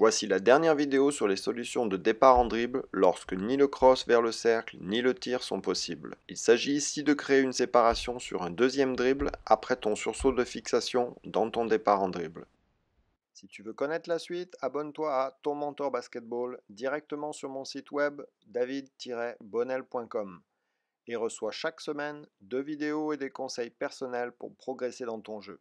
Voici la dernière vidéo sur les solutions de départ en dribble lorsque ni le cross vers le cercle ni le tir sont possibles. Il s'agit ici de créer une séparation sur un deuxième dribble après ton sursaut de fixation dans ton départ en dribble. Si tu veux connaître la suite, abonne-toi à Ton Mentor Basketball directement sur mon site web david-bonnel.com et reçois chaque semaine deux vidéos et des conseils personnels pour progresser dans ton jeu.